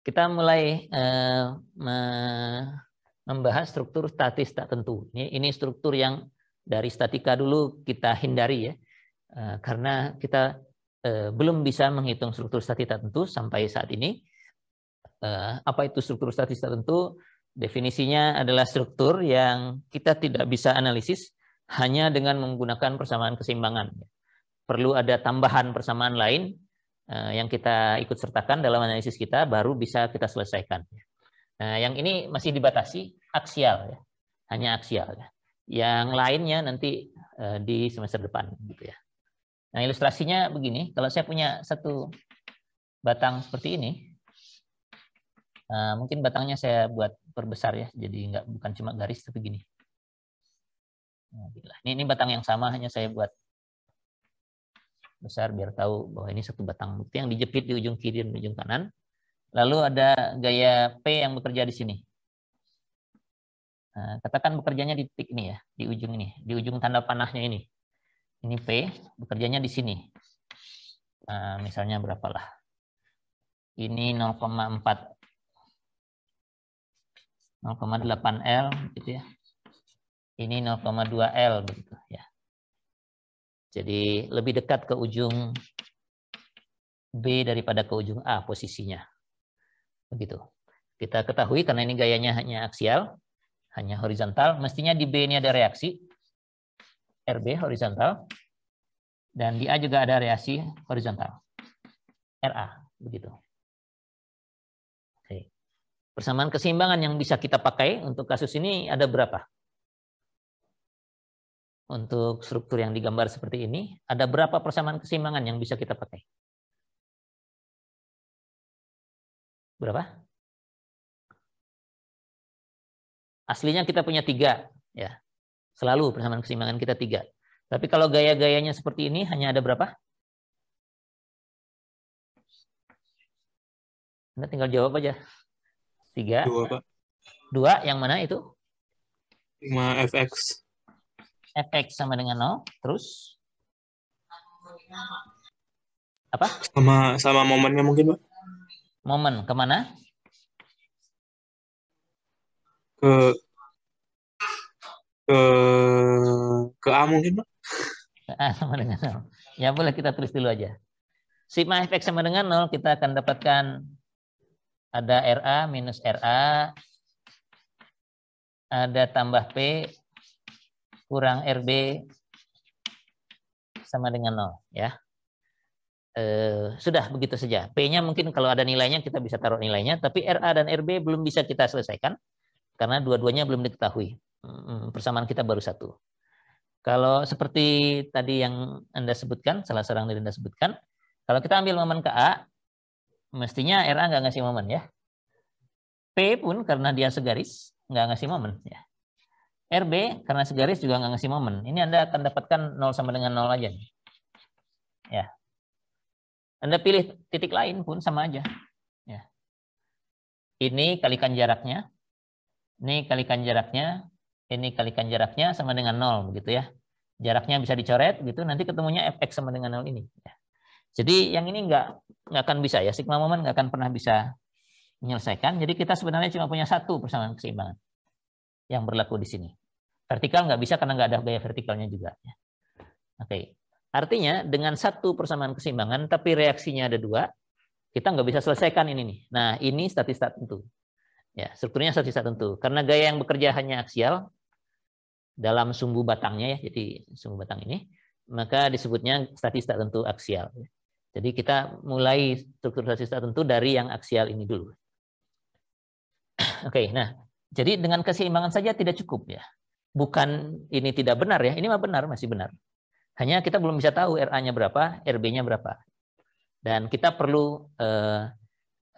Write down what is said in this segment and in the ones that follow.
Kita mulai eh, membahas struktur statis tak tentu. Ini, struktur yang dari statika dulu kita hindari ya, eh, karena kita eh, belum bisa menghitung struktur statis tak tentu sampai saat ini. apa itu struktur statis tak tentu? Definisinya adalah struktur yang kita tidak bisa analisis hanya dengan menggunakan persamaan keseimbangan. Perlu ada tambahan persamaan lain Eh, yang kita ikut sertakan dalam analisis kita baru bisa kita selesaikan. Nah, yang ini masih dibatasi aksial ya, hanya aksial ya. Yang lainnya nanti eh, di semester depan gitu ya. Nah, ilustrasinya begini, kalau saya punya satu batang seperti ini, mungkin batangnya saya buat perbesar ya, jadi nggak bukan cuma garis tapi gini. Nah, ini, ini batang yang sama hanya saya buat besar biar tahu bahwa ini satu batang bukti yang dijepit di ujung kiri dan ujung kanan. Lalu ada gaya P yang bekerja di sini. Nah, katakan bekerjanya di titik ini ya, di ujung ini, di ujung tanda panahnya ini. Ini P, bekerjanya di sini. Nah, misalnya berapalah. Ini 0,4 0,8 L gitu ya. Ini 0,2 L begitu ya. Jadi lebih dekat ke ujung B daripada ke ujung A posisinya. Begitu. Kita ketahui karena ini gayanya hanya aksial, hanya horizontal, mestinya di B ini ada reaksi, RB horizontal, dan di A juga ada reaksi horizontal, RA. Begitu. Oke. Persamaan keseimbangan yang bisa kita pakai untuk kasus ini ada berapa? untuk struktur yang digambar seperti ini, ada berapa persamaan keseimbangan yang bisa kita pakai? Berapa? Aslinya kita punya tiga, ya. Selalu persamaan keseimbangan kita tiga. Tapi kalau gaya-gayanya seperti ini, hanya ada berapa? Anda tinggal jawab aja. Tiga. Dua, Pak. Dua, yang mana itu? 5 FX. Efek sama dengan 0. Terus? Apa? Sama sama momennya mungkin, Pak. Momen kemana? Ke ke ke A mungkin, Pak. Ke A sama dengan 0. Ya boleh kita tulis dulu aja. Sigma fx sama dengan 0, kita akan dapatkan ada RA minus RA, ada tambah P kurang RB sama dengan 0. Ya. Eh, sudah begitu saja. P-nya mungkin kalau ada nilainya kita bisa taruh nilainya, tapi RA dan RB belum bisa kita selesaikan karena dua-duanya belum diketahui. Persamaan kita baru satu. Kalau seperti tadi yang Anda sebutkan, salah seorang dari Anda sebutkan, kalau kita ambil momen ke A, mestinya RA nggak ngasih momen ya. P pun karena dia segaris, nggak ngasih momen. Ya. RB karena segaris juga nggak ngasih momen. Ini Anda akan dapatkan 0 sama dengan 0 aja. Ya. Anda pilih titik lain pun sama aja. Ya. Ini kalikan jaraknya. Ini kalikan jaraknya. Ini kalikan jaraknya sama dengan 0 begitu ya. Jaraknya bisa dicoret gitu nanti ketemunya fx sama dengan 0 ini. Ya. Jadi yang ini nggak nggak akan bisa ya sigma momen nggak akan pernah bisa menyelesaikan. Jadi kita sebenarnya cuma punya satu persamaan keseimbangan yang berlaku di sini. Vertikal nggak bisa karena nggak ada gaya vertikalnya juga. Oke, okay. artinya dengan satu persamaan keseimbangan, tapi reaksinya ada dua, kita nggak bisa selesaikan ini nih. Nah, ini statista tentu. Ya, strukturnya statista tentu. Karena gaya yang bekerja hanya aksial dalam sumbu batangnya ya, jadi sumbu batang ini, maka disebutnya statista tentu aksial. Jadi kita mulai struktur statistik tentu dari yang aksial ini dulu. Oke, okay, nah jadi dengan keseimbangan saja tidak cukup ya bukan ini tidak benar ya, ini mah benar, masih benar. Hanya kita belum bisa tahu RA-nya berapa, RB-nya berapa. Dan kita perlu eh,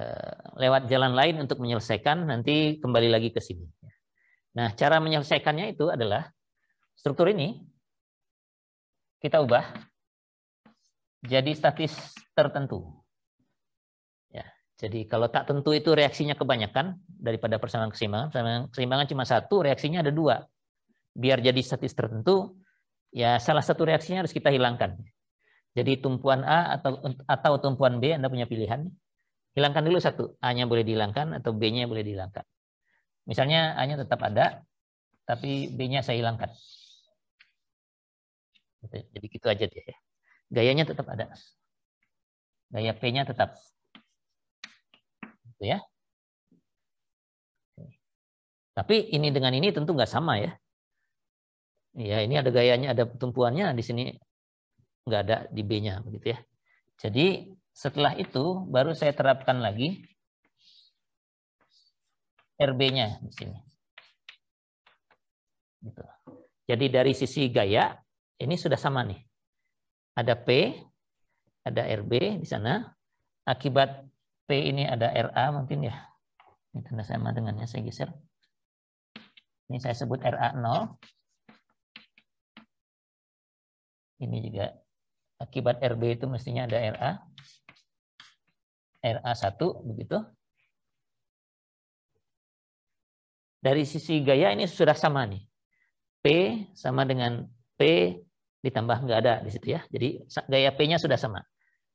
eh, lewat jalan lain untuk menyelesaikan, nanti kembali lagi ke sini. Nah, cara menyelesaikannya itu adalah struktur ini kita ubah jadi statis tertentu. Ya, jadi kalau tak tentu itu reaksinya kebanyakan daripada persamaan keseimbangan. Persamaan keseimbangan cuma satu, reaksinya ada dua biar jadi statis tertentu, ya salah satu reaksinya harus kita hilangkan. Jadi tumpuan A atau atau tumpuan B Anda punya pilihan. Hilangkan dulu satu, A-nya boleh dihilangkan atau B-nya boleh dihilangkan. Misalnya A-nya tetap ada, tapi B-nya saya hilangkan. Jadi gitu aja dia ya. Gayanya tetap ada. Gaya P-nya tetap. Gitu ya. Tapi ini dengan ini tentu nggak sama ya. Ya, ini ada gayanya, ada tumpuannya di sini nggak ada di B-nya begitu ya. Jadi setelah itu baru saya terapkan lagi RB-nya di sini. Gitu. Jadi dari sisi gaya ini sudah sama nih. Ada P, ada RB di sana. Akibat P ini ada RA mungkin ya. Ini tanda sama dengannya saya geser. Ini saya sebut RA0 ini juga akibat RB itu mestinya ada RA. RA1 begitu. Dari sisi gaya ini sudah sama nih. P sama dengan P ditambah nggak ada di situ ya. Jadi gaya P-nya sudah sama.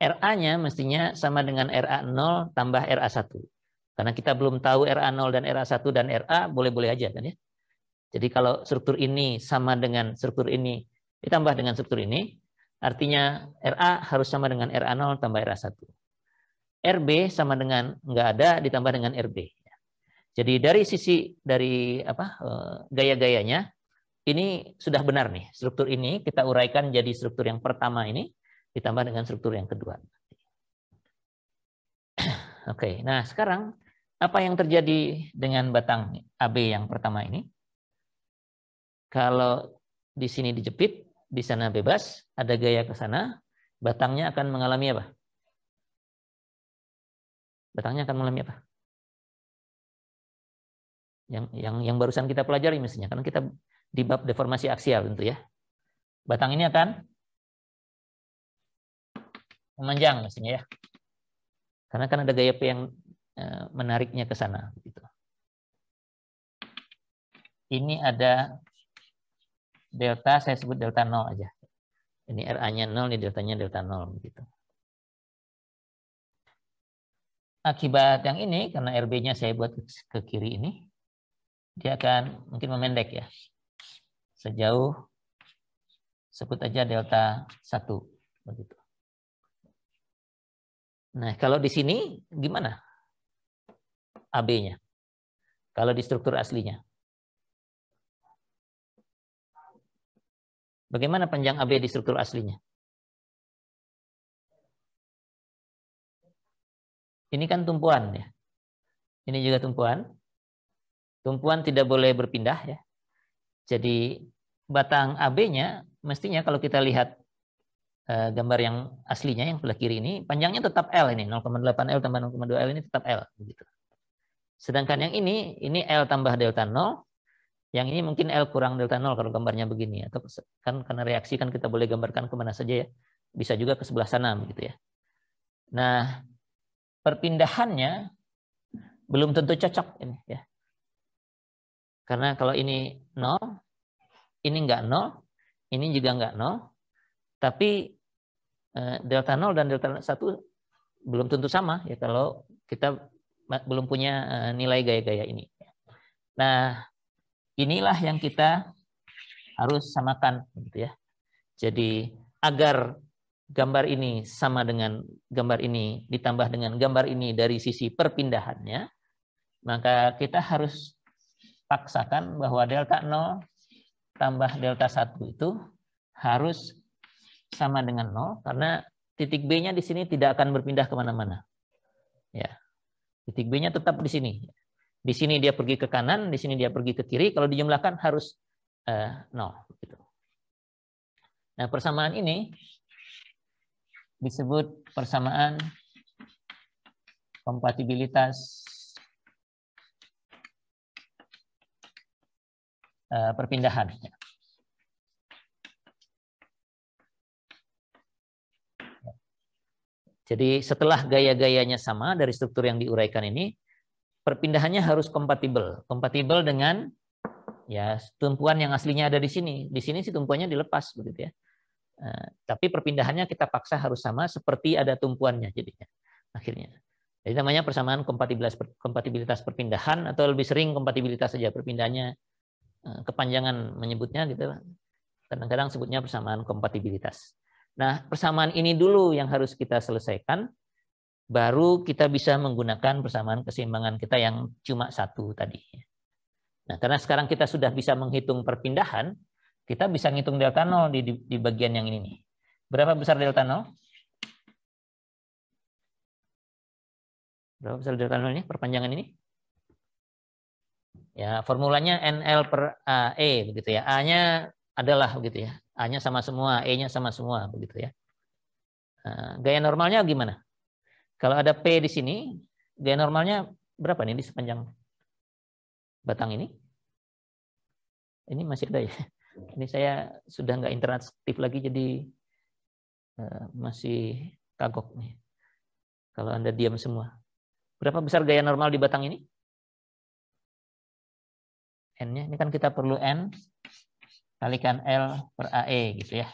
RA-nya mestinya sama dengan RA0 tambah RA1. Karena kita belum tahu RA0 dan RA1 dan RA boleh-boleh aja kan ya. Jadi kalau struktur ini sama dengan struktur ini Ditambah dengan struktur ini, artinya RA harus sama dengan RA0 tambah RA1. RB sama dengan nggak ada ditambah dengan RB. Jadi dari sisi dari apa eh, gaya-gayanya ini sudah benar nih struktur ini kita uraikan jadi struktur yang pertama ini ditambah dengan struktur yang kedua. Oke, nah sekarang apa yang terjadi dengan batang AB yang pertama ini? Kalau di sini dijepit, di sana bebas, ada gaya ke sana, batangnya akan mengalami apa? Batangnya akan mengalami apa? Yang yang yang barusan kita pelajari misalnya, karena kita di bab deformasi aksial tentu ya. Batang ini akan memanjang misalnya ya. Karena kan ada gaya P yang eh, menariknya ke sana. Gitu. Ini ada delta saya sebut delta 0 aja. Ini RA-nya 0, ini deltanya delta 0 gitu. Akibat yang ini karena RB-nya saya buat ke kiri ini dia akan mungkin memendek ya. Sejauh sebut aja delta 1 begitu. Nah, kalau di sini gimana? AB-nya. Kalau di struktur aslinya. Bagaimana panjang AB di struktur aslinya? Ini kan tumpuan ya. Ini juga tumpuan. Tumpuan tidak boleh berpindah ya. Jadi batang AB-nya mestinya kalau kita lihat eh, gambar yang aslinya yang sebelah kiri ini panjangnya tetap L ini 0,8 L tambah 0,2 L ini tetap L begitu. Sedangkan yang ini ini L tambah delta 0 yang ini mungkin L kurang delta 0 kalau gambarnya begini. Ya. Atau kan karena reaksi kan kita boleh gambarkan kemana saja ya. Bisa juga ke sebelah sana begitu ya. Nah, perpindahannya belum tentu cocok ini ya. Karena kalau ini 0, ini nggak 0, ini juga nggak 0. Tapi eh, delta 0 dan delta 1 belum tentu sama ya kalau kita belum punya eh, nilai gaya-gaya ini. Nah, Inilah yang kita harus samakan gitu ya. Jadi agar gambar ini sama dengan gambar ini ditambah dengan gambar ini dari sisi perpindahannya, maka kita harus paksakan bahwa delta 0 tambah delta 1 itu harus sama dengan 0 karena titik B-nya di sini tidak akan berpindah kemana-mana. Ya, titik B-nya tetap di sini. Di sini dia pergi ke kanan, di sini dia pergi ke kiri. Kalau dijumlahkan harus uh, nol. Gitu. Nah persamaan ini disebut persamaan kompatibilitas eh, perpindahan. Jadi setelah gaya-gayanya sama dari struktur yang diuraikan ini, perpindahannya harus kompatibel, kompatibel dengan ya tumpuan yang aslinya ada di sini. Di sini si tumpuannya dilepas begitu ya. Eh, tapi perpindahannya kita paksa harus sama seperti ada tumpuannya jadinya akhirnya. Jadi namanya persamaan kompatibilitas kompatibilitas perpindahan atau lebih sering kompatibilitas saja perpindahannya eh, kepanjangan menyebutnya gitu. Kadang-kadang sebutnya persamaan kompatibilitas. Nah, persamaan ini dulu yang harus kita selesaikan baru kita bisa menggunakan persamaan keseimbangan kita yang cuma satu tadi. Nah, karena sekarang kita sudah bisa menghitung perpindahan, kita bisa menghitung delta nol di, di, di bagian yang ini Berapa besar delta nol? Berapa besar delta nol ini perpanjangan ini? Ya, formulanya NL per A, E begitu ya. A-nya adalah begitu ya. A-nya sama semua, E-nya sama semua begitu ya. Eh, gaya normalnya gimana? Kalau ada P di sini, gaya normalnya berapa nih di sepanjang batang ini? Ini masih ada ya? Ini saya sudah nggak interaktif lagi jadi eh, masih kagok nih. Kalau Anda diam semua. Berapa besar gaya normal di batang ini? N-nya. Ini kan kita perlu N kalikan L per AE gitu ya.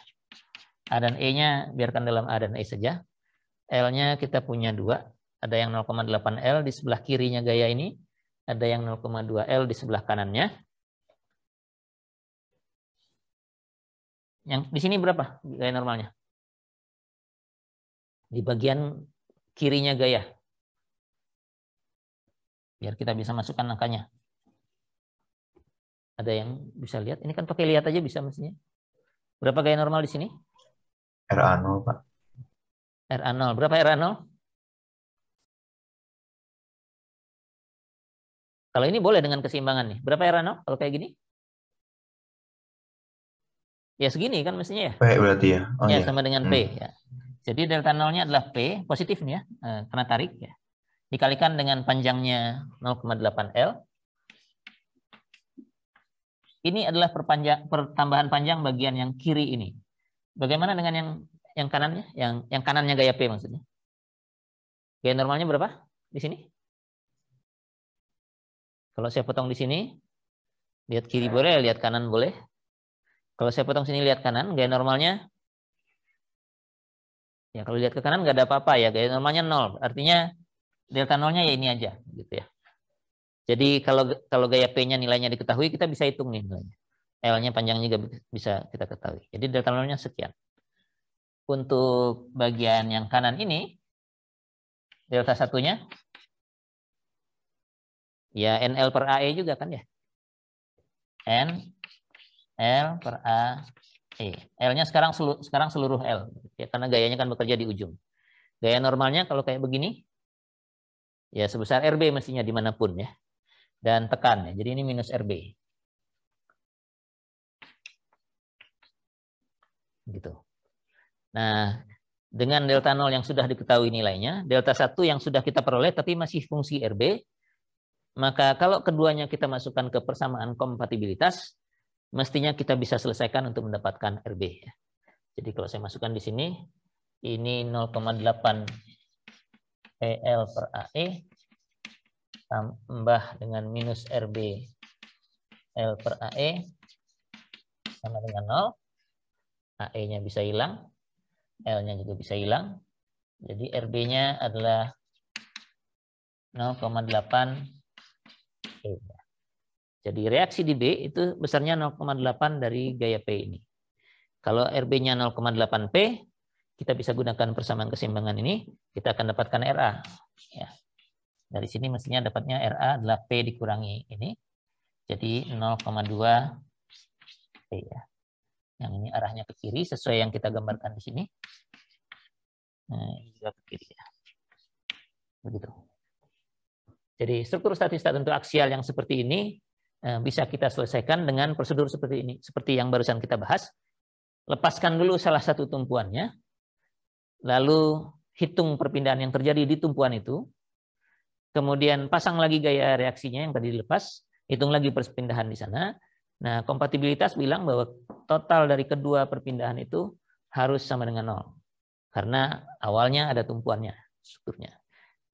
A dan E-nya biarkan dalam A dan E saja. L-nya kita punya dua. Ada yang 0,8 L di sebelah kirinya gaya ini. Ada yang 0,2 L di sebelah kanannya. Yang di sini berapa gaya normalnya? Di bagian kirinya gaya. Biar kita bisa masukkan angkanya. Ada yang bisa lihat? Ini kan pakai lihat aja bisa mestinya. Berapa gaya normal di sini? RA0, Pak. RA0. Berapa RA0? Kalau ini boleh dengan keseimbangan nih. Berapa RA0 kalau kayak gini? Ya segini kan mestinya ya. P berarti ya. Oh, ya, iya. sama dengan P. Hmm. Ya. Jadi delta 0 nya adalah P, positif nih ya, eh, karena tarik ya. Dikalikan dengan panjangnya 0,8L. Ini adalah perpanjang, pertambahan panjang bagian yang kiri ini. Bagaimana dengan yang yang kanannya, yang yang kanannya gaya P maksudnya. Gaya normalnya berapa di sini? Kalau saya potong di sini, lihat kiri ya. boleh, lihat kanan boleh. Kalau saya potong sini lihat kanan, gaya normalnya ya kalau lihat ke kanan nggak ada apa-apa ya, gaya normalnya nol. Artinya delta nolnya ya ini aja gitu ya. Jadi kalau kalau gaya P-nya nilainya diketahui, kita bisa hitung nih nilainya. L-nya panjangnya juga bisa kita ketahui. Jadi delta nolnya sekian untuk bagian yang kanan ini, delta satunya, ya NL per AE juga kan ya. N L per A E. L-nya sekarang seluruh, sekarang seluruh L, ya, karena gayanya kan bekerja di ujung. Gaya normalnya kalau kayak begini, ya sebesar RB mestinya dimanapun ya. Dan tekan, ya. jadi ini minus RB. Gitu. Nah, dengan delta 0 yang sudah diketahui nilainya, delta 1 yang sudah kita peroleh tapi masih fungsi RB, maka kalau keduanya kita masukkan ke persamaan kompatibilitas, mestinya kita bisa selesaikan untuk mendapatkan RB. Jadi kalau saya masukkan di sini, ini 0,8 EL per AE, tambah dengan minus RB L per AE, sama dengan 0. AE-nya bisa hilang, L-nya juga bisa hilang. Jadi RB-nya adalah 0,8 E. Jadi reaksi di B itu besarnya 0,8 dari gaya P ini. Kalau RB-nya 0,8 P, kita bisa gunakan persamaan keseimbangan ini, kita akan dapatkan RA. Ya. Dari sini mestinya dapatnya RA adalah P dikurangi ini. Jadi 0,2 P ya yang ini arahnya ke kiri sesuai yang kita gambarkan di sini. Nah, juga ke kiri ya. Begitu. Jadi struktur statistik tentu aksial yang seperti ini eh, bisa kita selesaikan dengan prosedur seperti ini, seperti yang barusan kita bahas. Lepaskan dulu salah satu tumpuannya, lalu hitung perpindahan yang terjadi di tumpuan itu, kemudian pasang lagi gaya reaksinya yang tadi dilepas, hitung lagi perpindahan di sana, Nah, kompatibilitas bilang bahwa total dari kedua perpindahan itu harus sama dengan nol. Karena awalnya ada tumpuannya, strukturnya.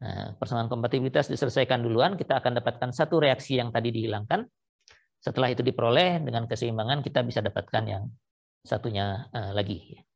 Nah, persamaan kompatibilitas diselesaikan duluan, kita akan dapatkan satu reaksi yang tadi dihilangkan. Setelah itu diperoleh, dengan keseimbangan kita bisa dapatkan yang satunya eh, lagi. lagi.